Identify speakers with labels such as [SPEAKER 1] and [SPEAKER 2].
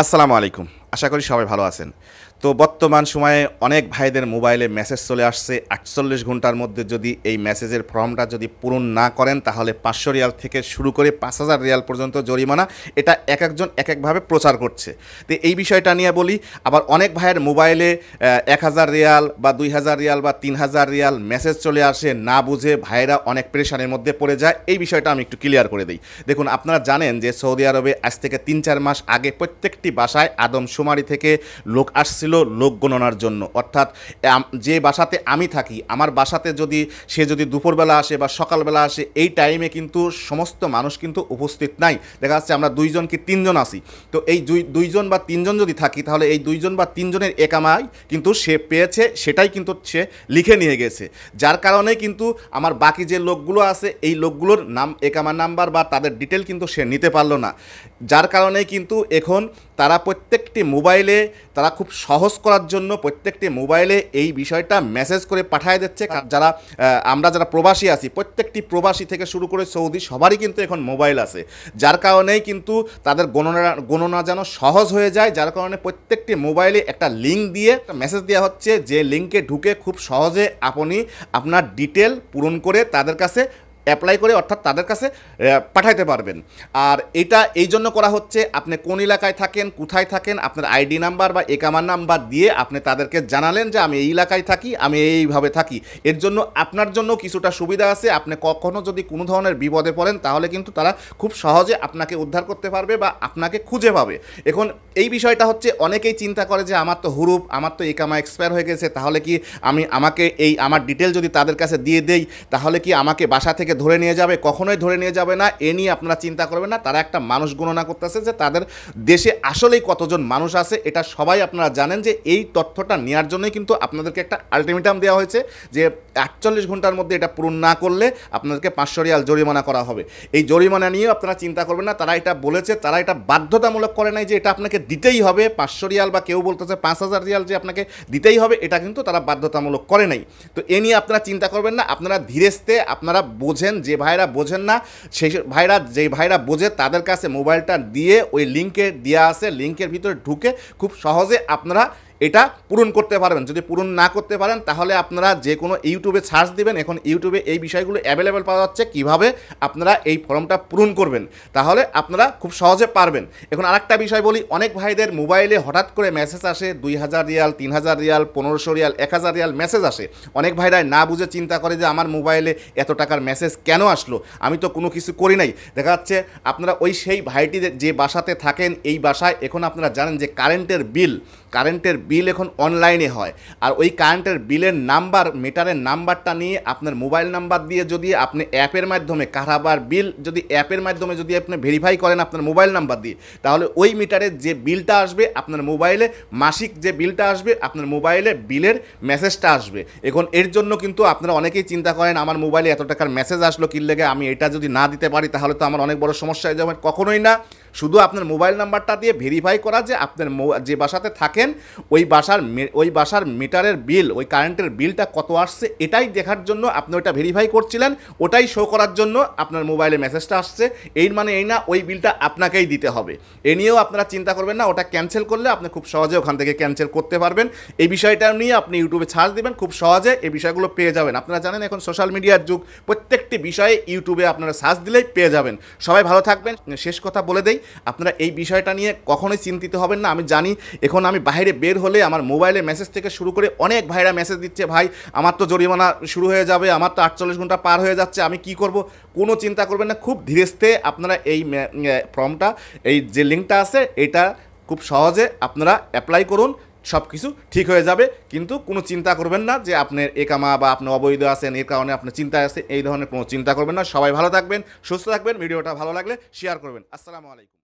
[SPEAKER 1] আসসালামু আলাইকুম আশা করি সবাই ভালো আছেন তো বর্তমান সময়ে অনেক ভাইদের মোবাইলে মেসেজ চলে আসছে আটচল্লিশ ঘন্টার মধ্যে যদি এই মেসেজের ফর্মটা যদি পূরণ না করেন তাহলে পাঁচশো রিয়াল থেকে শুরু করে পাঁচ হাজার রিয়াল পর্যন্ত জরিমানা এটা এক একজন এক একভাবে প্রচার করছে তো এই বিষয়টা নিয়ে বলি আবার অনেক ভাইয়ের মোবাইলে এক হাজার রিয়াল বা দুই হাজার রিয়াল বা তিন হাজার রিয়াল মেসেজ চলে আসে না বুঝে ভাইরা অনেক প্রেশারের মধ্যে পড়ে যায় এই বিষয়টা আমি একটু ক্লিয়ার করে দিই দেখুন আপনারা জানেন যে সৌদি আরবে আজ থেকে তিন চার মাস আগে প্রত্যেকটি বাসায় আদমশুমারি থেকে লোক আসছিল ছিল লোক গণনার জন্য অর্থাৎ যে বাসাতে আমি থাকি আমার বাসাতে যদি সে যদি দুপুরবেলা আসে বা সকালবেলা আসে এই টাইমে কিন্তু সমস্ত মানুষ কিন্তু উপস্থিত নাই দেখা যাচ্ছে আমরা দুইজন কি তিনজন আসি তো এই দুইজন বা তিনজন যদি থাকি তাহলে এই দুইজন বা তিনজনের একামাই কিন্তু সে পেয়েছে সেটাই কিন্তু সে লিখে নিয়ে গেছে যার কারণে কিন্তু আমার বাকি যে লোকগুলো আছে এই লোকগুলোর নাম একামা নাম্বার বা তাদের ডিটেল কিন্তু সে নিতে পারলো না যার কারণে কিন্তু এখন তারা প্রত্যেকটি মোবাইলে তারা খুব সহজ করার জন্য প্রত্যেকটি মোবাইলে এই বিষয়টা মেসেজ করে পাঠায় দিচ্ছে যারা আমরা যারা প্রবাসী আছি প্রত্যেকটি প্রবাসী থেকে শুরু করে সৌদি সবারই কিন্তু এখন মোবাইল আছে যার কারণেই কিন্তু তাদের গণনা গণনা যেন সহজ হয়ে যায় যার কারণে প্রত্যেকটি মোবাইলে একটা লিঙ্ক দিয়ে মেসেজ দেওয়া হচ্ছে যে লিঙ্কে ঢুকে খুব সহজে আপনি আপনার ডিটেল পূরণ করে তাদের কাছে অ্যাপ্লাই করে অর্থাৎ তাদের কাছে পাঠাইতে পারবেন আর এটা এই জন্য করা হচ্ছে আপনি কোন এলাকায় থাকেন কোথায় থাকেন আপনার আইডি নাম্বার বা একামার নাম্বার দিয়ে আপনি তাদেরকে জানালেন যে আমি এই এলাকায় থাকি আমি এইভাবে থাকি এর জন্য আপনার জন্য কিছুটা সুবিধা আছে আপনি কখনও যদি কোনো ধরনের বিপদে পড়েন তাহলে কিন্তু তারা খুব সহজে আপনাকে উদ্ধার করতে পারবে বা আপনাকে খুঁজে পাবে এখন এই বিষয়টা হচ্ছে অনেকেই চিন্তা করে যে আমার তো হুরুপ আমার তো একামা এক্সপায়ার হয়ে গেছে তাহলে কি আমি আমাকে এই আমার ডিটেল যদি তাদের কাছে দিয়ে দেই তাহলে কি আমাকে বাসা থেকে তাদেরকে ধরে নিয়ে যাবে কখনোই ধরে নিয়ে যাবে না এ নিয়ে আপনারা চিন্তা করবেন না তারা একটা মানুষ গণনা করতেছে যে তাদের দেশে আসলেই কতজন মানুষ আছে এটা সবাই আপনারা জানেন যে এই তথ্যটা নেওয়ার জন্যই কিন্তু আপনাদেরকে একটা আলটিমেটাম দেওয়া হয়েছে যে আটচল্লিশ ঘন্টার মধ্যে এটা পূরণ না করলে আপনাদেরকে পাঁচশো রিয়াল জরিমানা করা হবে এই জরিমানা নিয়েও আপনারা চিন্তা করবেন না তারা এটা বলেছে তারা এটা বাধ্যতামূলক করে নাই যে এটা আপনাকে দিতেই হবে পাঁচশো রিয়াল বা কেউ বলতেছে পাঁচ হাজার রিয়াল যে আপনাকে দিতেই হবে এটা কিন্তু তারা বাধ্যতামূলক করে নাই তো এ নিয়ে আপনারা চিন্তা করবেন না আপনারা ধীরেস্তে আপনারা বোঝে বোঝেন যে ভাইরা বোঝেন না সেই ভাইরা যেই ভাইরা বোঝে তাদের কাছে মোবাইলটা দিয়ে ওই লিঙ্কে দেওয়া আছে লিঙ্কের ভিতরে ঢুকে খুব সহজে আপনারা এটা পূরণ করতে পারবেন যদি পূরণ না করতে পারেন তাহলে আপনারা যে কোনো ইউটিউবে সার্চ দিবেন এখন ইউটিউবে এই বিষয়গুলো অ্যাভেলেবেল পাওয়া যাচ্ছে কীভাবে আপনারা এই ফর্মটা পূরণ করবেন তাহলে আপনারা খুব সহজে পারবেন এখন আরেকটা বিষয় বলি অনেক ভাইদের মোবাইলে হঠাৎ করে মেসেজ আসে দুই হাজার রিয়াল তিন হাজার রিয়াল পনেরোশো রিয়াল এক হাজার রিয়াল মেসেজ আসে অনেক ভাইরাই না বুঝে চিন্তা করে যে আমার মোবাইলে এত টাকার মেসেজ কেন আসলো আমি তো কোনো কিছু করি নাই দেখা যাচ্ছে আপনারা ওই সেই ভাইটি যে বাসাতে থাকেন এই বাসায় এখন আপনারা জানেন যে কারেন্টের বিল কারেন্টের বিল এখন অনলাইনে হয় আর ওই কারেন্টের বিলের নাম্বার মিটারের নাম্বারটা নিয়ে আপনার মোবাইল নাম্বার দিয়ে যদি আপনি অ্যাপের মাধ্যমে কারাবার বিল যদি অ্যাপের মাধ্যমে যদি আপনি ভেরিফাই করেন আপনার মোবাইল নাম্বার দিয়ে তাহলে ওই মিটারের যে বিলটা আসবে আপনার মোবাইলে মাসিক যে বিলটা আসবে আপনার মোবাইলে বিলের মেসেজটা আসবে এখন এর জন্য কিন্তু আপনারা অনেকেই চিন্তা করেন আমার মোবাইলে এত টাকার মেসেজ আসলো কিনলে আমি এটা যদি না দিতে পারি তাহলে তো আমার অনেক বড় সমস্যা হয়ে যাবে কখনোই না শুধু আপনার মোবাইল নাম্বারটা দিয়ে ভেরিফাই করা যে আপনার যে বাসাতে থাকেন ওই বাসার ওই বাসার মিটারের বিল ওই কারেন্টের বিলটা কত আসছে এটাই দেখার জন্য আপনি ওইটা ভেরিফাই করছিলেন ওটাই শো করার জন্য আপনার মোবাইলে মেসেজটা আসছে এই মানে এই না ওই বিলটা আপনাকেই দিতে হবে এ নিয়েও আপনারা চিন্তা করবেন না ওটা ক্যান্সেল করলে আপনি খুব সহজে ওখান থেকে ক্যান্সেল করতে পারবেন এই বিষয়টা নিয়ে আপনি ইউটিউবে ছাড় দেবেন খুব সহজে এই বিষয়গুলো পেয়ে যাবেন আপনারা জানেন এখন সোশ্যাল মিডিয়ার যুগ প্রত্যেকটি বিষয়ে ইউটিউবে আপনারা সার্চ দিলেই পেয়ে যাবেন সবাই ভালো থাকবেন শেষ কথা বলে দেই আপনারা এই বিষয়টা নিয়ে কখনোই চিন্তিত হবেন না আমি জানি এখন আমি বাইরে বের হলে আমার মোবাইলে মেসেজ থেকে শুরু করে অনেক ভাইরা মেসেজ দিচ্ছে ভাই আমার তো জরিমানা শুরু হয়ে যাবে আমার তো আটচল্লিশ ঘন্টা পার হয়ে যাচ্ছে আমি কি করব কোনো চিন্তা করবেন না খুব ধীরেস্থে আপনারা এই ফর্মটা এই যে লিঙ্কটা আছে এটা খুব সহজে আপনারা অ্যাপ্লাই করুন সব কিছু ঠিক হয়ে যাবে কিন্তু কোনো চিন্তা করবেন না যে আপনার একামা বা আপনি অবৈধ আছেন এর কারণে আপনার চিন্তা আছে এই ধরনের কোনো চিন্তা করবেন না সবাই ভালো থাকবেন সুস্থ থাকবেন ভিডিওটা ভালো লাগলে শেয়ার করবেন আসসালামু আলাইকুম